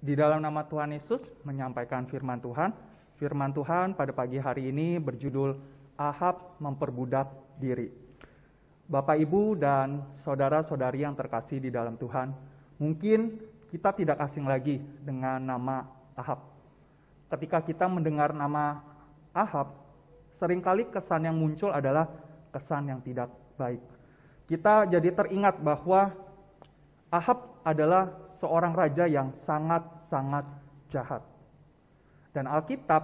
di dalam nama Tuhan Yesus menyampaikan firman Tuhan. Firman Tuhan pada pagi hari ini berjudul Ahab memperbudak diri. Bapak, Ibu, dan saudara-saudari yang terkasih di dalam Tuhan, mungkin kita tidak asing lagi dengan nama Ahab. Ketika kita mendengar nama Ahab, seringkali kesan yang muncul adalah kesan yang tidak baik. Kita jadi teringat bahwa Ahab adalah seorang raja yang sangat-sangat jahat. Dan Alkitab,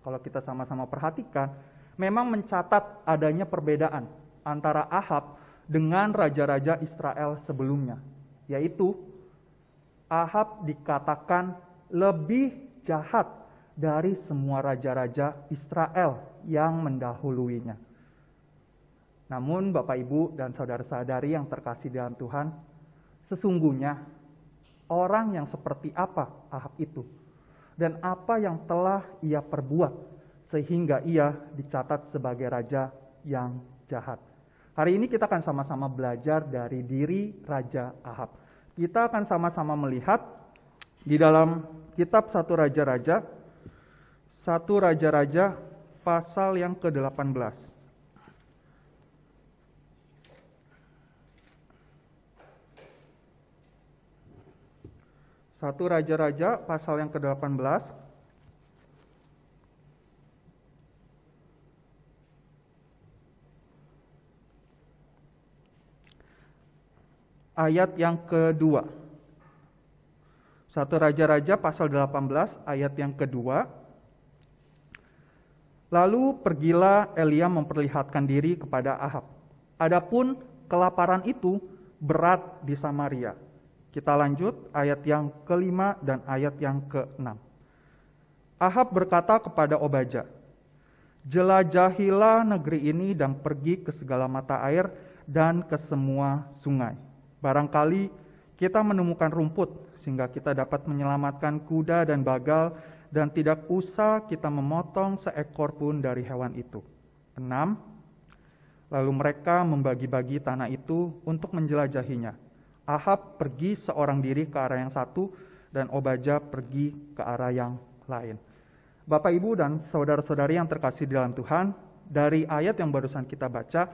kalau kita sama-sama perhatikan, memang mencatat adanya perbedaan antara Ahab dengan raja-raja Israel sebelumnya, yaitu Ahab dikatakan lebih jahat dari semua raja-raja Israel yang mendahuluinya. Namun Bapak Ibu dan saudara-saudari yang terkasih dalam Tuhan, sesungguhnya orang yang seperti apa Ahab itu dan apa yang telah ia perbuat sehingga ia dicatat sebagai raja yang jahat. Hari ini kita akan sama-sama belajar dari diri Raja Ahab. Kita akan sama-sama melihat di dalam kitab Satu Raja-Raja, Satu Raja-Raja pasal yang ke-18. 1 Raja-Raja pasal yang ke-18 ayat yang kedua. 1 Raja-Raja pasal 18 ayat yang kedua. Lalu pergilah Elia memperlihatkan diri kepada Ahab. Adapun kelaparan itu berat di Samaria kita lanjut ayat yang kelima dan ayat yang keenam. Ahab berkata kepada Obaja, Jelajahilah negeri ini dan pergi ke segala mata air dan ke semua sungai. Barangkali kita menemukan rumput sehingga kita dapat menyelamatkan kuda dan bagal dan tidak usah kita memotong seekor pun dari hewan itu. Enam, Lalu mereka membagi-bagi tanah itu untuk menjelajahinya Ahab pergi seorang diri ke arah yang satu dan Obaja pergi ke arah yang lain. Bapak Ibu dan saudara-saudari yang terkasih di dalam Tuhan, dari ayat yang barusan kita baca,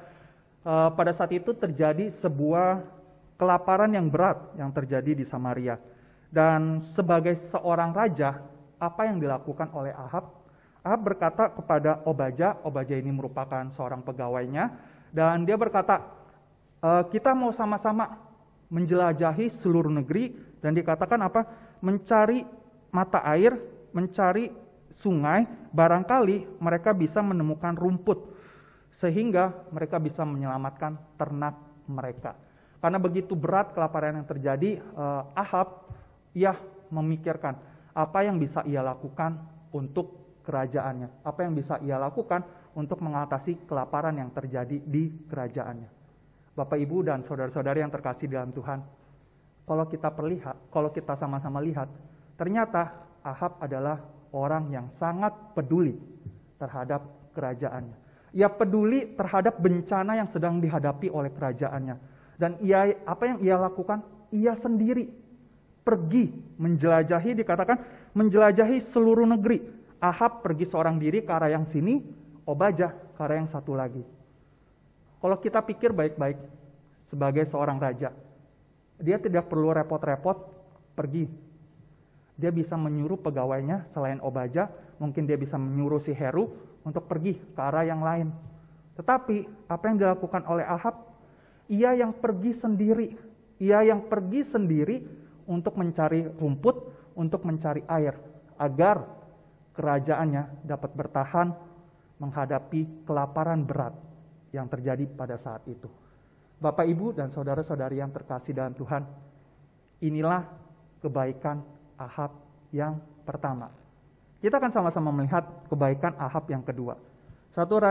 eh, pada saat itu terjadi sebuah kelaparan yang berat yang terjadi di Samaria. Dan sebagai seorang raja, apa yang dilakukan oleh Ahab? Ahab berkata kepada Obaja, Obaja ini merupakan seorang pegawainya, dan dia berkata, e, kita mau sama-sama menjelajahi seluruh negeri dan dikatakan apa? mencari mata air, mencari sungai, barangkali mereka bisa menemukan rumput sehingga mereka bisa menyelamatkan ternak mereka. Karena begitu berat kelaparan yang terjadi, eh, Ahab ia memikirkan apa yang bisa ia lakukan untuk kerajaannya, apa yang bisa ia lakukan untuk mengatasi kelaparan yang terjadi di kerajaannya. Bapak Ibu dan saudara saudara yang terkasih dalam Tuhan, kalau kita perlihat, kalau kita sama-sama lihat, ternyata Ahab adalah orang yang sangat peduli terhadap kerajaannya. Ia peduli terhadap bencana yang sedang dihadapi oleh kerajaannya. Dan ia apa yang ia lakukan? Ia sendiri pergi menjelajahi dikatakan menjelajahi seluruh negeri. Ahab pergi seorang diri ke arah yang sini, Obaja ke arah yang satu lagi. Kalau kita pikir baik-baik sebagai seorang raja, dia tidak perlu repot-repot pergi. Dia bisa menyuruh pegawainya selain Obaja, mungkin dia bisa menyuruh si Heru untuk pergi ke arah yang lain. Tetapi apa yang dilakukan oleh Ahab? Ia yang pergi sendiri. Ia yang pergi sendiri untuk mencari rumput, untuk mencari air, agar kerajaannya dapat bertahan menghadapi kelaparan berat yang terjadi pada saat itu. Bapak, Ibu, dan saudara-saudari yang terkasih dalam Tuhan, inilah kebaikan Ahab yang pertama. Kita akan sama-sama melihat kebaikan Ahab yang kedua. Satu,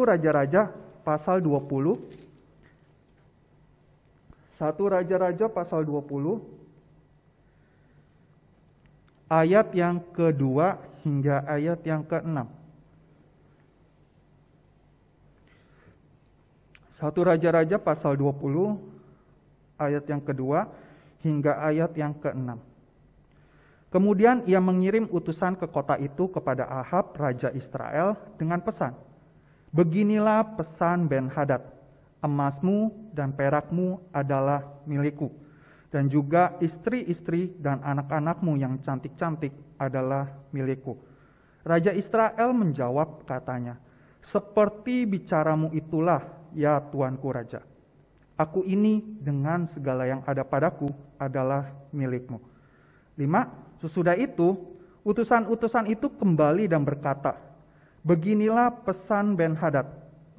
Raja-Raja pasal 20. Satu Raja-Raja pasal 20. Ayat yang kedua hingga ayat yang keenam. Satu Raja-Raja pasal 20 ayat yang kedua hingga ayat yang keenam. Kemudian ia mengirim utusan ke kota itu kepada Ahab, raja Israel, dengan pesan, Beginilah pesan Ben Hadad, emasmu dan perakmu adalah milikku, dan juga istri-istri dan anak-anakmu yang cantik-cantik adalah milikku. Raja Israel menjawab katanya, Seperti bicaramu itulah ya Tuanku Raja. Aku ini dengan segala yang ada padaku adalah milikmu. Lima, sesudah itu, utusan-utusan itu kembali dan berkata, Beginilah pesan Ben Hadad,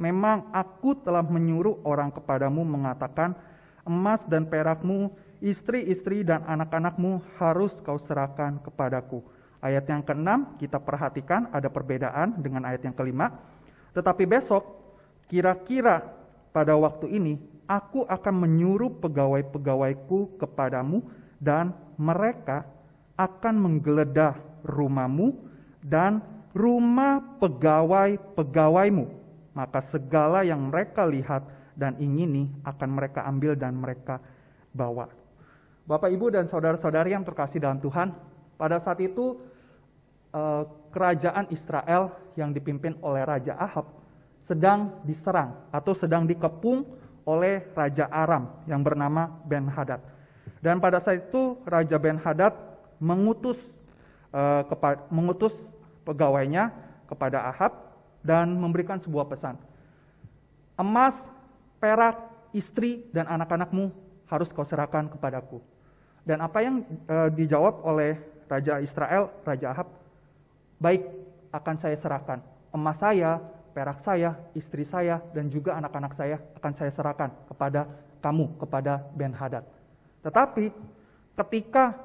memang aku telah menyuruh orang kepadamu mengatakan, emas dan perakmu, istri-istri dan anak-anakmu harus kau serahkan kepadaku. Ayat yang keenam kita perhatikan ada perbedaan dengan ayat yang kelima. Tetapi besok Kira-kira pada waktu ini aku akan menyuruh pegawai-pegawaiku kepadamu dan mereka akan menggeledah rumahmu dan rumah pegawai-pegawaimu. Maka segala yang mereka lihat dan ingini akan mereka ambil dan mereka bawa. Bapak, Ibu, dan saudara-saudari yang terkasih dalam Tuhan, pada saat itu eh, kerajaan Israel yang dipimpin oleh Raja Ahab sedang diserang atau sedang dikepung oleh Raja Aram yang bernama Ben-Hadad. Dan pada saat itu Raja Ben-Hadad mengutus eh, mengutus pegawainya kepada Ahab dan memberikan sebuah pesan. Emas, perak, istri dan anak-anakmu harus kau serahkan kepadaku. Dan apa yang eh, dijawab oleh Raja Israel, Raja Ahab, baik akan saya serahkan emas saya, perak saya, istri saya, dan juga anak-anak saya akan saya serahkan kepada kamu, kepada Ben Hadad. Tetapi ketika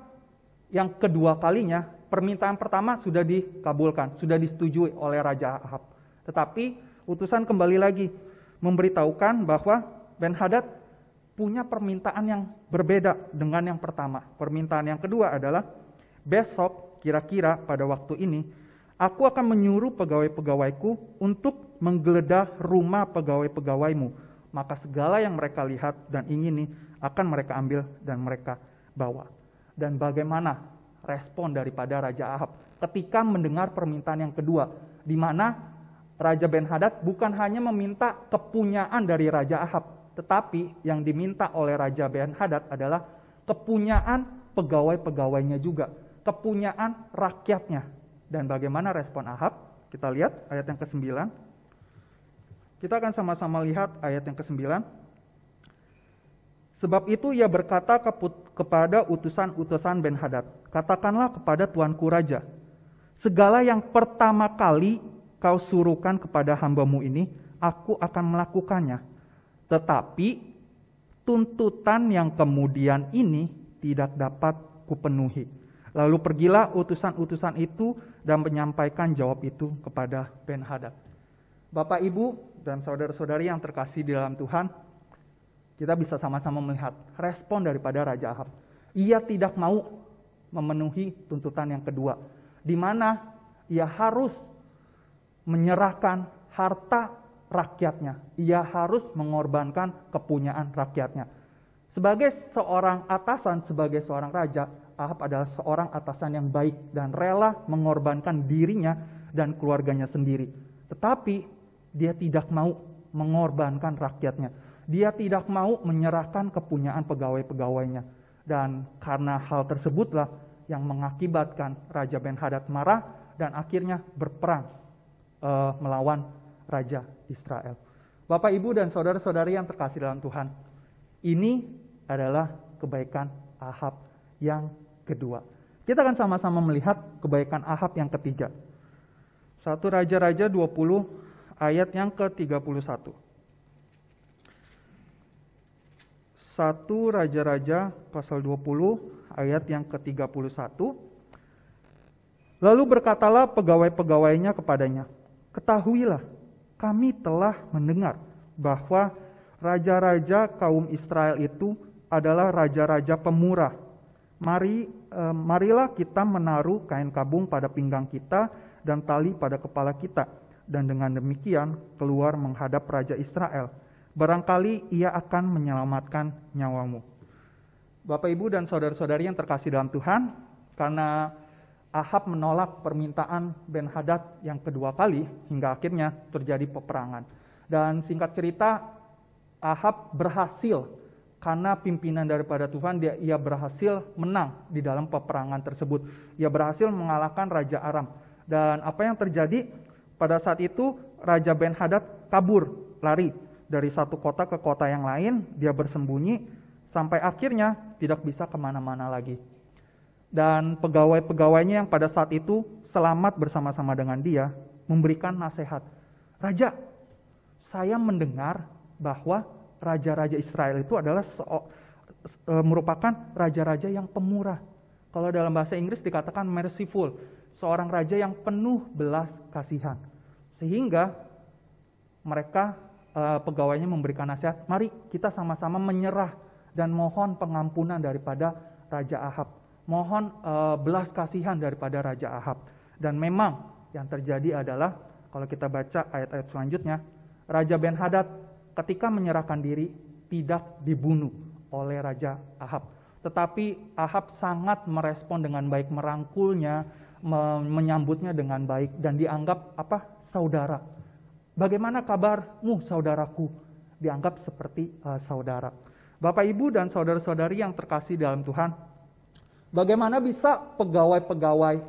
yang kedua kalinya, permintaan pertama sudah dikabulkan, sudah disetujui oleh Raja Ahab. Tetapi utusan kembali lagi memberitahukan bahwa Ben Hadad punya permintaan yang berbeda dengan yang pertama. Permintaan yang kedua adalah besok kira-kira pada waktu ini Aku akan menyuruh pegawai-pegawaiku untuk menggeledah rumah pegawai-pegawaimu. Maka segala yang mereka lihat dan ingini akan mereka ambil dan mereka bawa. Dan bagaimana respon daripada Raja Ahab ketika mendengar permintaan yang kedua, di mana Raja Ben Hadad bukan hanya meminta kepunyaan dari Raja Ahab, tetapi yang diminta oleh Raja Ben Hadad adalah kepunyaan pegawai-pegawainya juga, kepunyaan rakyatnya, dan bagaimana respon Ahab? Kita lihat ayat yang ke-9. Kita akan sama-sama lihat ayat yang ke-9. Sebab itu ia berkata kepada utusan-utusan Ben Hadad, katakanlah kepada tuanku raja, segala yang pertama kali kau suruhkan kepada hambamu ini, aku akan melakukannya. Tetapi tuntutan yang kemudian ini tidak dapat kupenuhi Lalu pergilah utusan-utusan itu dan menyampaikan jawab itu kepada Ben-Hadad. Bapak, Ibu, dan saudara-saudari yang terkasih di dalam Tuhan, kita bisa sama-sama melihat respon daripada Raja Ahab. Ia tidak mau memenuhi tuntutan yang kedua, di mana ia harus menyerahkan harta rakyatnya. Ia harus mengorbankan kepunyaan rakyatnya. Sebagai seorang atasan, sebagai seorang raja, Ahab adalah seorang atasan yang baik dan rela mengorbankan dirinya dan keluarganya sendiri. Tetapi dia tidak mau mengorbankan rakyatnya. Dia tidak mau menyerahkan kepunyaan pegawai-pegawainya. Dan karena hal tersebutlah yang mengakibatkan Raja Ben-Hadad marah dan akhirnya berperang uh, melawan Raja Israel. Bapak, Ibu, dan saudara-saudari yang terkasih dalam Tuhan, ini adalah kebaikan Ahab yang kedua. Kita akan sama-sama melihat kebaikan Ahab yang ketiga. Satu Raja-Raja 20 ayat yang ke-31. Satu Raja-Raja pasal 20 ayat yang ke-31. Lalu berkatalah pegawai-pegawainya kepadanya, Ketahuilah, kami telah mendengar bahwa Raja-raja kaum Israel itu adalah raja-raja pemurah. Mari eh, marilah kita menaruh kain kabung pada pinggang kita dan tali pada kepala kita dan dengan demikian keluar menghadap raja Israel. Barangkali ia akan menyelamatkan nyawamu. Bapak Ibu dan saudara-saudari yang terkasih dalam Tuhan, karena Ahab menolak permintaan Ben Hadad yang kedua kali hingga akhirnya terjadi peperangan. Dan singkat cerita, Ahab berhasil karena pimpinan daripada Tuhan dia ia berhasil menang di dalam peperangan tersebut. Ia berhasil mengalahkan raja Aram. Dan apa yang terjadi pada saat itu raja Ben Hadad kabur, lari dari satu kota ke kota yang lain, dia bersembunyi sampai akhirnya tidak bisa kemana-mana lagi. Dan pegawai-pegawainya yang pada saat itu selamat bersama-sama dengan dia memberikan nasihat. Raja, saya mendengar bahwa raja-raja Israel itu adalah e, merupakan raja-raja yang pemurah. Kalau dalam bahasa Inggris dikatakan merciful, seorang raja yang penuh belas kasihan. Sehingga mereka e, pegawainya memberikan nasihat, mari kita sama-sama menyerah dan mohon pengampunan daripada Raja Ahab. Mohon e, belas kasihan daripada Raja Ahab. Dan memang yang terjadi adalah, kalau kita baca ayat-ayat selanjutnya, Raja Ben-Hadad ketika menyerahkan diri tidak dibunuh oleh Raja Ahab. Tetapi Ahab sangat merespon dengan baik, merangkulnya, menyambutnya dengan baik, dan dianggap apa saudara. Bagaimana kabarmu saudaraku? Dianggap seperti uh, saudara. Bapak, Ibu, dan saudara-saudari yang terkasih dalam Tuhan, bagaimana bisa pegawai-pegawai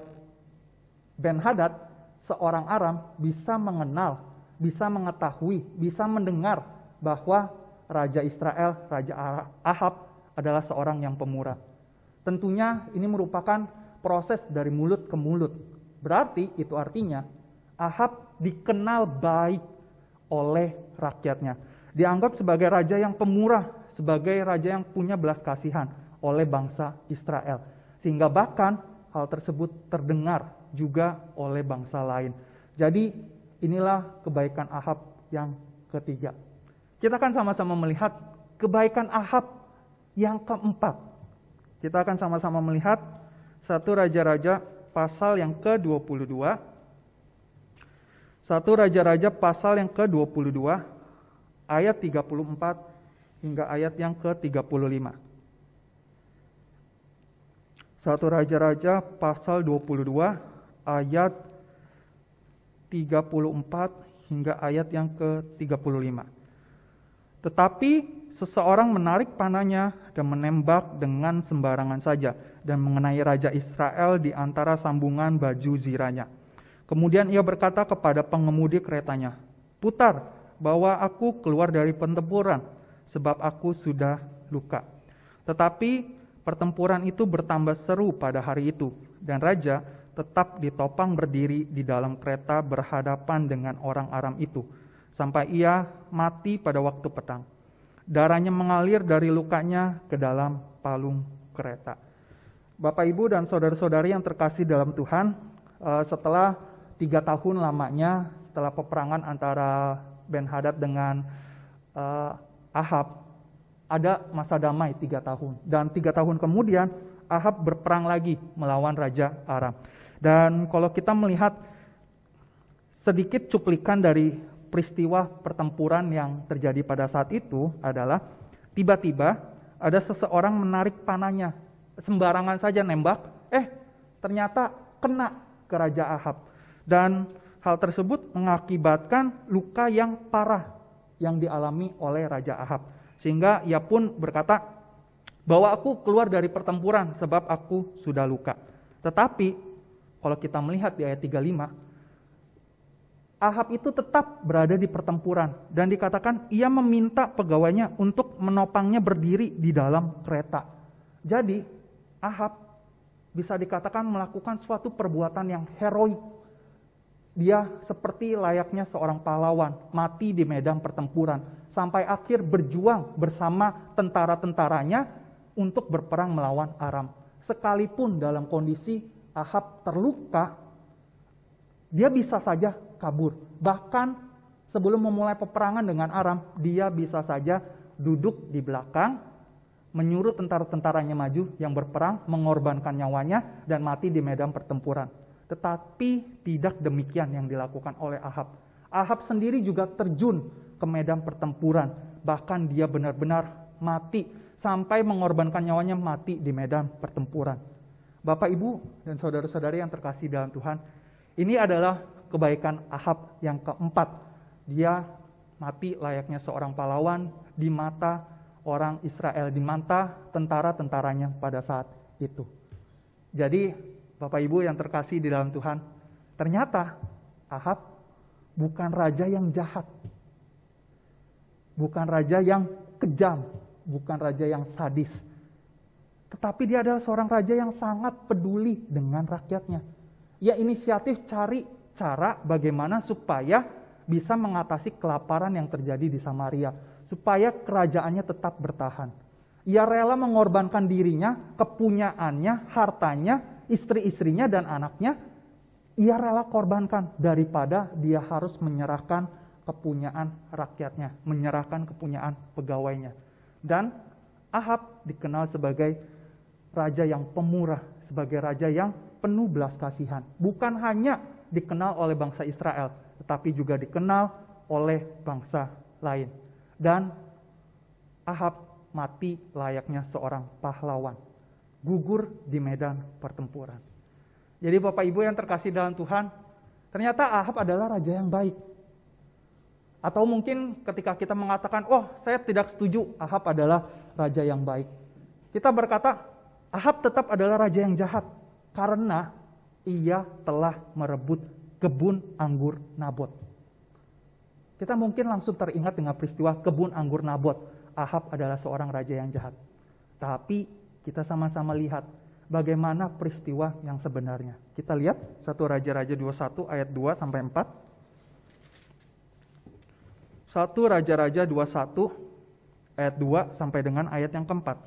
Ben Hadad, seorang Aram, bisa mengenal, bisa mengetahui, bisa mendengar bahwa Raja Israel, Raja Ahab adalah seorang yang pemurah. Tentunya ini merupakan proses dari mulut ke mulut. Berarti itu artinya Ahab dikenal baik oleh rakyatnya. Dianggap sebagai raja yang pemurah, sebagai raja yang punya belas kasihan oleh bangsa Israel. Sehingga bahkan hal tersebut terdengar juga oleh bangsa lain. Jadi inilah kebaikan Ahab yang ketiga. Kita akan sama-sama melihat kebaikan Ahab yang keempat. Kita akan sama-sama melihat satu Raja-Raja pasal yang ke-22. Satu Raja-Raja pasal yang ke-22 ayat 34 hingga ayat yang ke-35. Satu Raja-Raja pasal 22 ayat 34 hingga ayat yang ke-35. Tetapi seseorang menarik panahnya dan menembak dengan sembarangan saja dan mengenai raja Israel di antara sambungan baju ziranya. Kemudian ia berkata kepada pengemudi keretanya, "Putar, bawa aku keluar dari pertempuran, sebab aku sudah luka." Tetapi pertempuran itu bertambah seru pada hari itu, dan raja tetap ditopang berdiri di dalam kereta berhadapan dengan orang Aram itu sampai ia mati pada waktu petang. Darahnya mengalir dari lukanya ke dalam palung kereta. Bapak, Ibu, dan saudara-saudari yang terkasih dalam Tuhan, eh, setelah tiga tahun lamanya, setelah peperangan antara Ben Hadad dengan eh, Ahab, ada masa damai tiga tahun. Dan tiga tahun kemudian, Ahab berperang lagi melawan Raja Aram. Dan kalau kita melihat sedikit cuplikan dari peristiwa pertempuran yang terjadi pada saat itu adalah tiba-tiba ada seseorang menarik panahnya sembarangan saja nembak eh ternyata kena ke Raja Ahab dan hal tersebut mengakibatkan luka yang parah yang dialami oleh Raja Ahab sehingga ia pun berkata bahwa aku keluar dari pertempuran sebab aku sudah luka tetapi kalau kita melihat di ayat 35 Ahab itu tetap berada di pertempuran dan dikatakan ia meminta pegawainya untuk menopangnya berdiri di dalam kereta. Jadi Ahab bisa dikatakan melakukan suatu perbuatan yang heroik. Dia seperti layaknya seorang pahlawan, mati di medan pertempuran, sampai akhir berjuang bersama tentara-tentaranya untuk berperang melawan Aram. Sekalipun dalam kondisi Ahab terluka, dia bisa saja kabur. Bahkan sebelum memulai peperangan dengan Aram, dia bisa saja duduk di belakang, menyuruh tentara-tentaranya maju yang berperang, mengorbankan nyawanya, dan mati di medan pertempuran. Tetapi tidak demikian yang dilakukan oleh Ahab. Ahab sendiri juga terjun ke medan pertempuran. Bahkan dia benar-benar mati sampai mengorbankan nyawanya mati di medan pertempuran. Bapak, Ibu, dan saudara-saudari yang terkasih dalam Tuhan, ini adalah kebaikan Ahab yang keempat. Dia mati layaknya seorang pahlawan di mata orang Israel, di mata tentara-tentaranya pada saat itu. Jadi, Bapak Ibu yang terkasih di dalam Tuhan, ternyata Ahab bukan raja yang jahat. Bukan raja yang kejam, bukan raja yang sadis. Tetapi dia adalah seorang raja yang sangat peduli dengan rakyatnya. Ia inisiatif cari cara bagaimana supaya bisa mengatasi kelaparan yang terjadi di Samaria, supaya kerajaannya tetap bertahan. Ia rela mengorbankan dirinya, kepunyaannya, hartanya, istri-istrinya, dan anaknya. Ia rela korbankan daripada dia harus menyerahkan kepunyaan rakyatnya, menyerahkan kepunyaan pegawainya. Dan Ahab dikenal sebagai raja yang pemurah, sebagai raja yang penuh belas kasihan. Bukan hanya dikenal oleh bangsa Israel, tetapi juga dikenal oleh bangsa lain. Dan Ahab mati layaknya seorang pahlawan, gugur di medan pertempuran. Jadi Bapak Ibu yang terkasih dalam Tuhan, ternyata Ahab adalah raja yang baik. Atau mungkin ketika kita mengatakan, oh saya tidak setuju Ahab adalah raja yang baik. Kita berkata, Ahab tetap adalah raja yang jahat. Karena ia telah merebut kebun anggur Nabot. Kita mungkin langsung teringat dengan peristiwa kebun anggur Nabot. Ahab adalah seorang raja yang jahat. Tapi kita sama-sama lihat bagaimana peristiwa yang sebenarnya. Kita lihat satu Raja-Raja 21 ayat 2 sampai 4. Satu Raja-Raja 21 ayat 2 sampai dengan ayat yang keempat.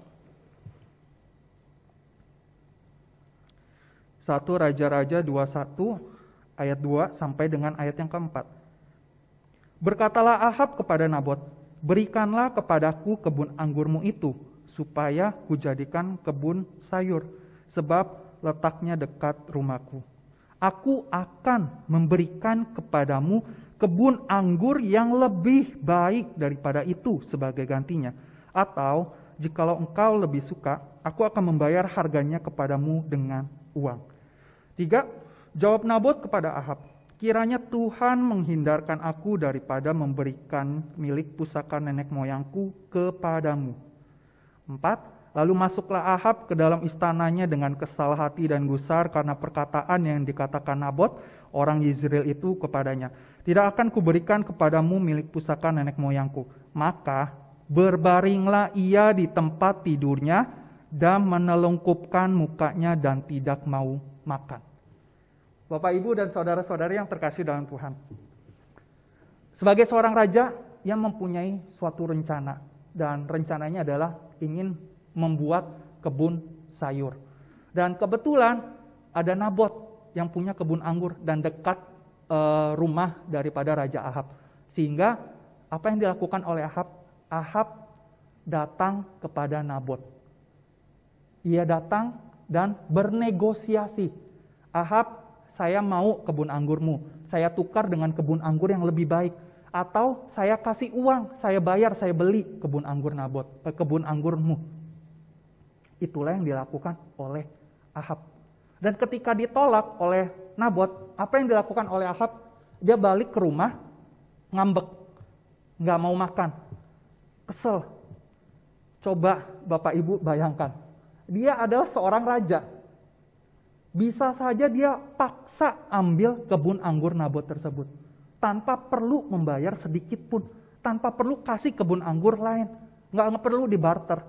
1 Raja-Raja 21 ayat 2 sampai dengan ayat yang keempat. Berkatalah Ahab kepada Nabot, berikanlah kepadaku kebun anggurmu itu, supaya kujadikan kebun sayur, sebab letaknya dekat rumahku. Aku akan memberikan kepadamu kebun anggur yang lebih baik daripada itu sebagai gantinya. Atau jikalau engkau lebih suka, aku akan membayar harganya kepadamu dengan uang. Tiga, jawab Nabot kepada Ahab, kiranya Tuhan menghindarkan aku daripada memberikan milik pusaka nenek moyangku kepadamu. Empat, lalu masuklah Ahab ke dalam istananya dengan kesal hati dan gusar karena perkataan yang dikatakan Nabot, orang Yizril itu kepadanya. Tidak akan kuberikan kepadamu milik pusaka nenek moyangku. Maka berbaringlah ia di tempat tidurnya dan menelungkupkan mukanya dan tidak mau makan. Bapak, Ibu, dan saudara saudara yang terkasih dalam Tuhan. Sebagai seorang raja yang mempunyai suatu rencana, dan rencananya adalah ingin membuat kebun sayur. Dan kebetulan ada Nabot yang punya kebun anggur dan dekat eh, rumah daripada Raja Ahab. Sehingga apa yang dilakukan oleh Ahab? Ahab datang kepada Nabot. Ia datang dan bernegosiasi. Ahab saya mau kebun anggurmu, saya tukar dengan kebun anggur yang lebih baik. Atau saya kasih uang, saya bayar, saya beli kebun anggur Nabot, eh, kebun anggurmu. Itulah yang dilakukan oleh Ahab. Dan ketika ditolak oleh Nabot, apa yang dilakukan oleh Ahab? Dia balik ke rumah, ngambek, nggak mau makan, kesel. Coba Bapak Ibu bayangkan, dia adalah seorang raja, bisa saja dia paksa ambil kebun anggur Nabot tersebut. Tanpa perlu membayar sedikit pun. Tanpa perlu kasih kebun anggur lain. Nggak perlu dibarter.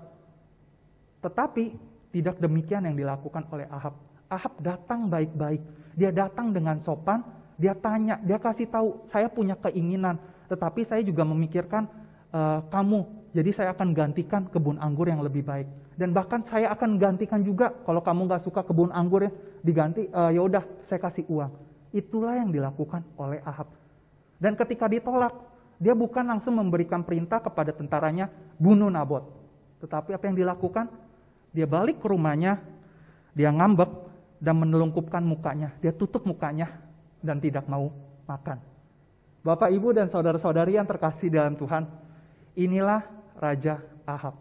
Tetapi tidak demikian yang dilakukan oleh Ahab. Ahab datang baik-baik. Dia datang dengan sopan. Dia tanya, dia kasih tahu, saya punya keinginan. Tetapi saya juga memikirkan uh, kamu jadi saya akan gantikan kebun anggur yang lebih baik. Dan bahkan saya akan gantikan juga kalau kamu nggak suka kebun anggur ya, diganti, e, ya udah saya kasih uang. Itulah yang dilakukan oleh Ahab. Dan ketika ditolak, dia bukan langsung memberikan perintah kepada tentaranya bunuh Nabot. Tetapi apa yang dilakukan? Dia balik ke rumahnya, dia ngambek dan menelungkupkan mukanya. Dia tutup mukanya dan tidak mau makan. Bapak, Ibu, dan saudara-saudari yang terkasih dalam Tuhan, inilah Raja Ahab.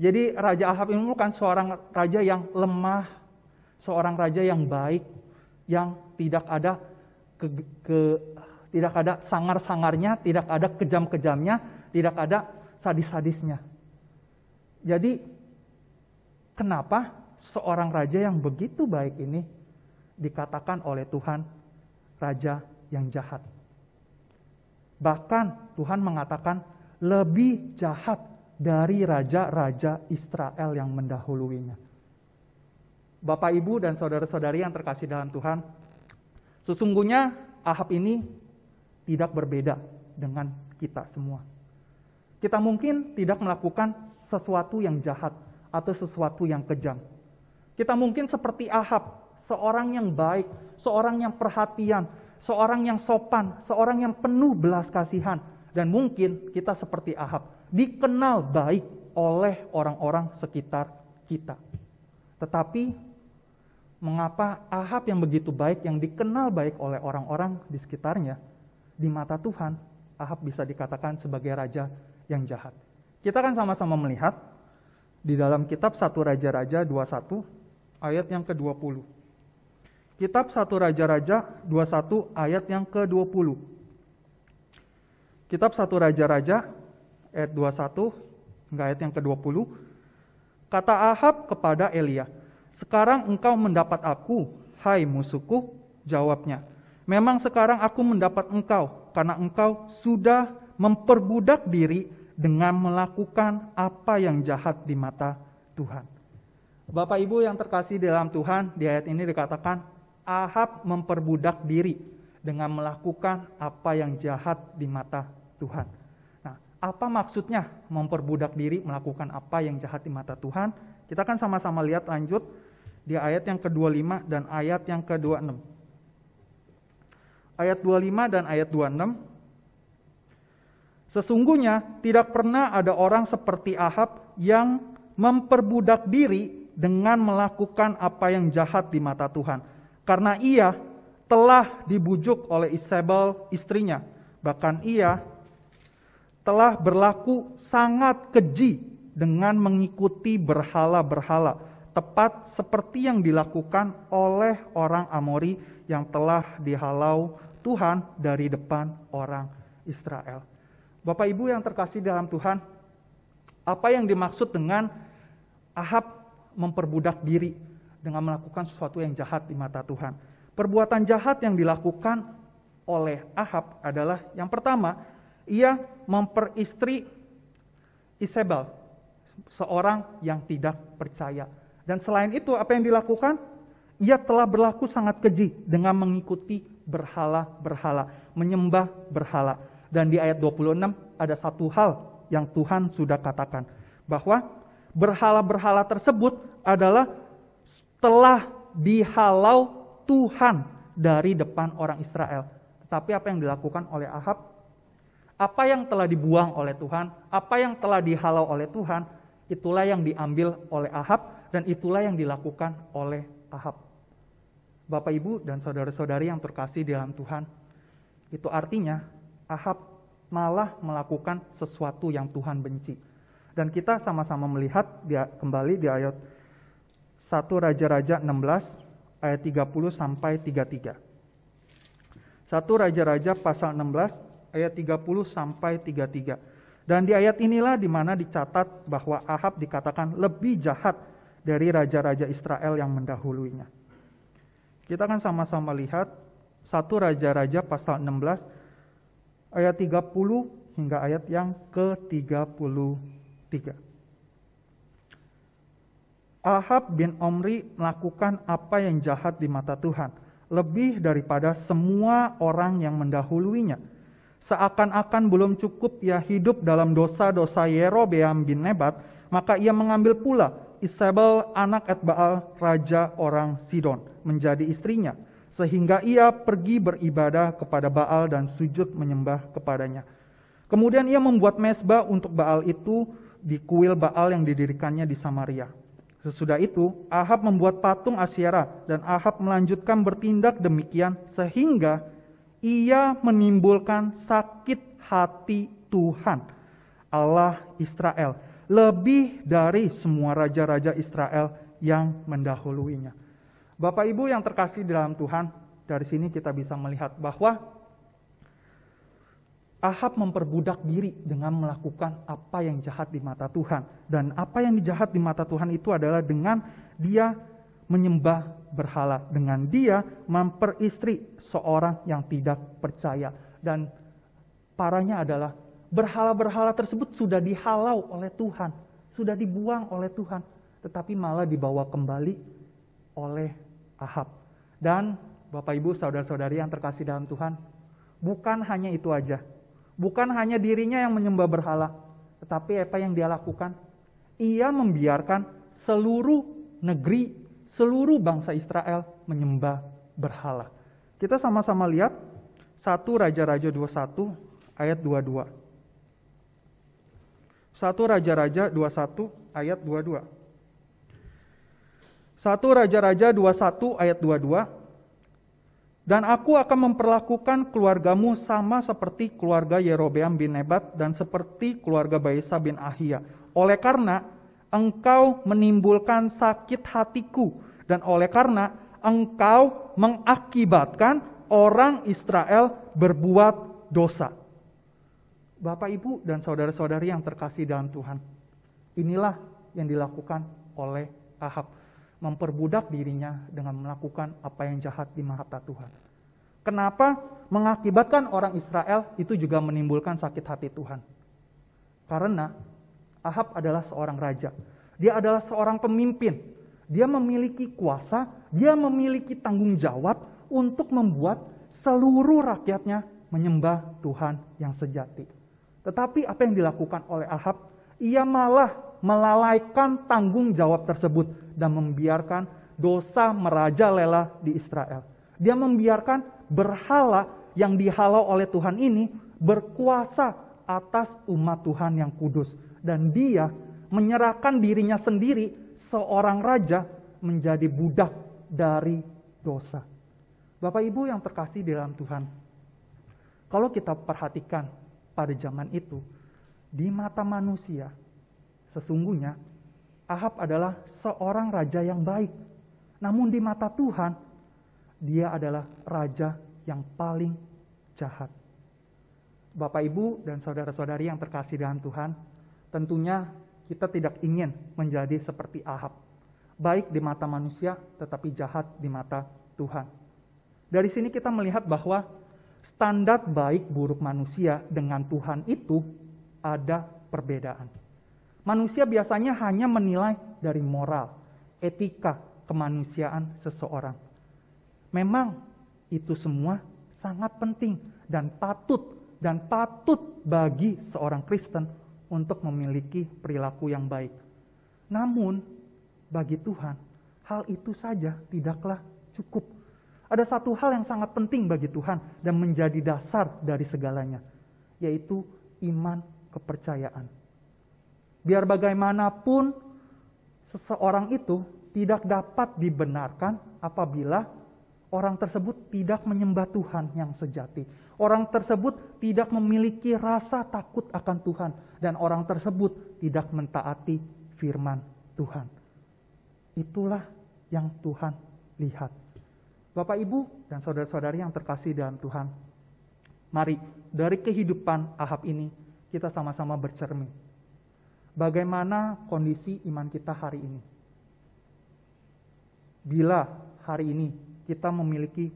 Jadi Raja Ahab ini bukan seorang raja yang lemah, seorang raja yang baik, yang tidak ada ke, ke tidak ada sangar-sangarnya, tidak ada kejam-kejamnya, tidak ada sadis-sadisnya. Jadi kenapa seorang raja yang begitu baik ini dikatakan oleh Tuhan raja yang jahat? Bahkan Tuhan mengatakan lebih jahat dari raja-raja Israel yang mendahuluinya. Bapak, Ibu, dan saudara-saudari yang terkasih dalam Tuhan, sesungguhnya Ahab ini tidak berbeda dengan kita semua. Kita mungkin tidak melakukan sesuatu yang jahat atau sesuatu yang kejam. Kita mungkin seperti Ahab, seorang yang baik, seorang yang perhatian, seorang yang sopan, seorang yang penuh belas kasihan, dan mungkin kita seperti Ahab, dikenal baik oleh orang-orang sekitar kita. Tetapi mengapa Ahab yang begitu baik, yang dikenal baik oleh orang-orang di sekitarnya, di mata Tuhan, Ahab bisa dikatakan sebagai raja yang jahat. Kita akan sama-sama melihat di dalam kitab 1 Raja-Raja 21 ayat yang ke-20. Kitab 1 Raja-Raja 21 ayat yang ke-20. Kitab 1 Raja-Raja ayat 21 hingga ayat yang ke-20. Kata Ahab kepada Elia, "Sekarang engkau mendapat aku, hai musuhku." Jawabnya, "Memang sekarang aku mendapat engkau karena engkau sudah memperbudak diri dengan melakukan apa yang jahat di mata Tuhan." Bapak Ibu yang terkasih dalam Tuhan, di ayat ini dikatakan Ahab memperbudak diri dengan melakukan apa yang jahat di mata Tuhan. Nah, apa maksudnya memperbudak diri melakukan apa yang jahat di mata Tuhan? Kita akan sama-sama lihat lanjut di ayat yang ke-25 dan ayat yang ke-26. Ayat 25 dan ayat 26 Sesungguhnya tidak pernah ada orang seperti Ahab yang memperbudak diri dengan melakukan apa yang jahat di mata Tuhan. Karena ia telah dibujuk oleh Isabel istrinya. Bahkan ia telah berlaku sangat keji dengan mengikuti berhala-berhala, tepat seperti yang dilakukan oleh orang Amori yang telah dihalau Tuhan dari depan orang Israel. Bapak Ibu yang terkasih dalam Tuhan, apa yang dimaksud dengan Ahab memperbudak diri dengan melakukan sesuatu yang jahat di mata Tuhan? Perbuatan jahat yang dilakukan oleh Ahab adalah yang pertama, ia memperistri Isabel, seorang yang tidak percaya. Dan selain itu, apa yang dilakukan? Ia telah berlaku sangat keji dengan mengikuti berhala-berhala, menyembah berhala. Dan di ayat 26 ada satu hal yang Tuhan sudah katakan, bahwa berhala-berhala tersebut adalah telah dihalau Tuhan dari depan orang Israel. Tetapi apa yang dilakukan oleh Ahab? Apa yang telah dibuang oleh Tuhan, apa yang telah dihalau oleh Tuhan, itulah yang diambil oleh Ahab dan itulah yang dilakukan oleh Ahab. Bapak Ibu dan saudara-saudari yang terkasih di dalam Tuhan, itu artinya Ahab malah melakukan sesuatu yang Tuhan benci. Dan kita sama-sama melihat dia kembali di ayat 1 Raja-Raja 16 ayat 30 sampai 33. 1 Raja-Raja pasal 16 ayat 30 sampai 33. Dan di ayat inilah di mana dicatat bahwa Ahab dikatakan lebih jahat dari raja-raja Israel yang mendahulunya Kita akan sama-sama lihat satu raja-raja pasal 16 ayat 30 hingga ayat yang ke-33. Ahab bin Omri melakukan apa yang jahat di mata Tuhan, lebih daripada semua orang yang mendahuluinya seakan-akan belum cukup ia hidup dalam dosa-dosa Yerobeam bin Nebat, maka ia mengambil pula Isabel anak Etbaal, raja orang Sidon, menjadi istrinya, sehingga ia pergi beribadah kepada Baal dan sujud menyembah kepadanya. Kemudian ia membuat mesbah untuk Baal itu di kuil Baal yang didirikannya di Samaria. Sesudah itu, Ahab membuat patung Asyara dan Ahab melanjutkan bertindak demikian sehingga ia menimbulkan sakit hati Tuhan Allah Israel lebih dari semua raja-raja Israel yang mendahuluinya. Bapak Ibu yang terkasih dalam Tuhan, dari sini kita bisa melihat bahwa Ahab memperbudak diri dengan melakukan apa yang jahat di mata Tuhan. Dan apa yang dijahat di mata Tuhan itu adalah dengan dia menyembah berhala dengan dia memperistri seorang yang tidak percaya dan parahnya adalah berhala-berhala tersebut sudah dihalau oleh Tuhan, sudah dibuang oleh Tuhan, tetapi malah dibawa kembali oleh Ahab. Dan Bapak Ibu, saudara-saudari yang terkasih dalam Tuhan, bukan hanya itu aja. Bukan hanya dirinya yang menyembah berhala, tetapi apa yang dia lakukan? Ia membiarkan seluruh negeri seluruh bangsa Israel menyembah berhala. Kita sama-sama lihat 1 Raja-Raja 21 ayat 22. 1 Raja-Raja 21 ayat 22. 1 Raja-Raja 21 ayat 22. Dan aku akan memperlakukan keluargamu sama seperti keluarga Yerobeam bin Nebat dan seperti keluarga Baisa bin Ahia. Oleh karena engkau menimbulkan sakit hatiku dan oleh karena engkau mengakibatkan orang Israel berbuat dosa. Bapak, Ibu, dan saudara-saudari yang terkasih dalam Tuhan, inilah yang dilakukan oleh Ahab. Memperbudak dirinya dengan melakukan apa yang jahat di mata Tuhan. Kenapa mengakibatkan orang Israel itu juga menimbulkan sakit hati Tuhan? Karena Ahab adalah seorang raja. Dia adalah seorang pemimpin. Dia memiliki kuasa, dia memiliki tanggung jawab untuk membuat seluruh rakyatnya menyembah Tuhan yang sejati. Tetapi apa yang dilakukan oleh Ahab? Ia malah melalaikan tanggung jawab tersebut dan membiarkan dosa merajalela di Israel. Dia membiarkan berhala yang dihalau oleh Tuhan ini berkuasa atas umat Tuhan yang kudus. Dan dia menyerahkan dirinya sendiri seorang raja menjadi budak dari dosa. Bapak Ibu yang terkasih di dalam Tuhan, kalau kita perhatikan pada zaman itu, di mata manusia, sesungguhnya Ahab adalah seorang raja yang baik. Namun di mata Tuhan, dia adalah raja yang paling jahat. Bapak Ibu dan saudara-saudari yang terkasih dengan Tuhan, tentunya kita tidak ingin menjadi seperti Ahab, baik di mata manusia tetapi jahat di mata Tuhan. Dari sini kita melihat bahwa standar baik buruk manusia dengan Tuhan itu ada perbedaan. Manusia biasanya hanya menilai dari moral, etika, kemanusiaan seseorang. Memang itu semua sangat penting dan patut dan patut bagi seorang Kristen untuk memiliki perilaku yang baik. Namun, bagi Tuhan, hal itu saja tidaklah cukup. Ada satu hal yang sangat penting bagi Tuhan dan menjadi dasar dari segalanya, yaitu iman kepercayaan. Biar bagaimanapun, seseorang itu tidak dapat dibenarkan apabila Orang tersebut tidak menyembah Tuhan yang sejati. Orang tersebut tidak memiliki rasa takut akan Tuhan. Dan orang tersebut tidak mentaati firman Tuhan. Itulah yang Tuhan lihat. Bapak, Ibu, dan saudara-saudari yang terkasih dalam Tuhan. Mari, dari kehidupan Ahab ini, kita sama-sama bercermin. Bagaimana kondisi iman kita hari ini? Bila hari ini kita memiliki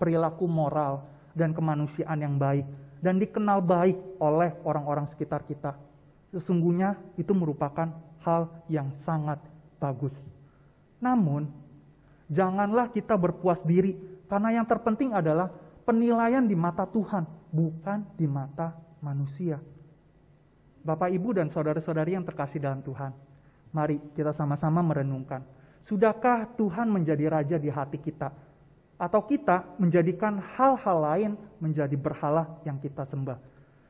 perilaku moral dan kemanusiaan yang baik dan dikenal baik oleh orang-orang sekitar kita. Sesungguhnya itu merupakan hal yang sangat bagus. Namun, janganlah kita berpuas diri karena yang terpenting adalah penilaian di mata Tuhan, bukan di mata manusia. Bapak, Ibu, dan saudara-saudari yang terkasih dalam Tuhan, mari kita sama-sama merenungkan Sudahkah Tuhan menjadi raja di hati kita? Atau kita menjadikan hal-hal lain menjadi berhala yang kita sembah?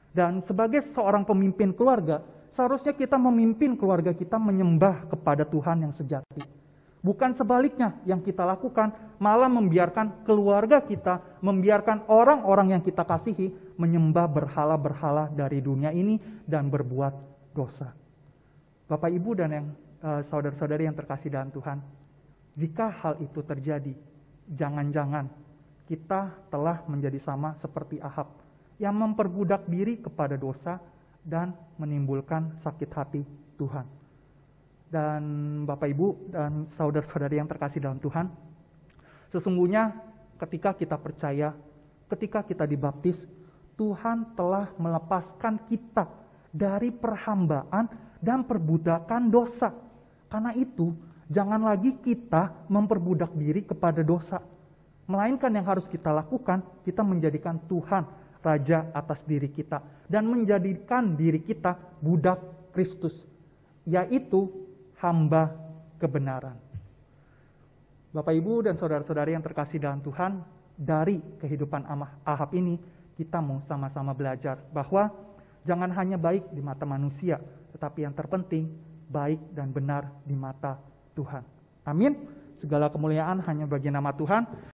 Dan sebagai seorang pemimpin keluarga, seharusnya kita memimpin keluarga kita menyembah kepada Tuhan yang sejati. Bukan sebaliknya yang kita lakukan, malah membiarkan keluarga kita, membiarkan orang-orang yang kita kasihi menyembah berhala-berhala dari dunia ini dan berbuat dosa. Bapak, Ibu, dan yang Eh, saudara-saudari yang terkasih dalam Tuhan, jika hal itu terjadi, jangan-jangan kita telah menjadi sama seperti Ahab yang memperbudak diri kepada dosa dan menimbulkan sakit hati Tuhan. Dan Bapak Ibu dan saudara-saudari yang terkasih dalam Tuhan, sesungguhnya ketika kita percaya, ketika kita dibaptis, Tuhan telah melepaskan kita dari perhambaan dan perbudakan dosa karena itu, jangan lagi kita memperbudak diri kepada dosa. Melainkan yang harus kita lakukan, kita menjadikan Tuhan Raja atas diri kita. Dan menjadikan diri kita budak Kristus, yaitu hamba kebenaran. Bapak, Ibu, dan Saudara-saudari yang terkasih dalam Tuhan, dari kehidupan Ahab ini, kita mau sama-sama belajar bahwa jangan hanya baik di mata manusia, tetapi yang terpenting baik dan benar di mata Tuhan. Amin. Segala kemuliaan hanya bagi nama Tuhan.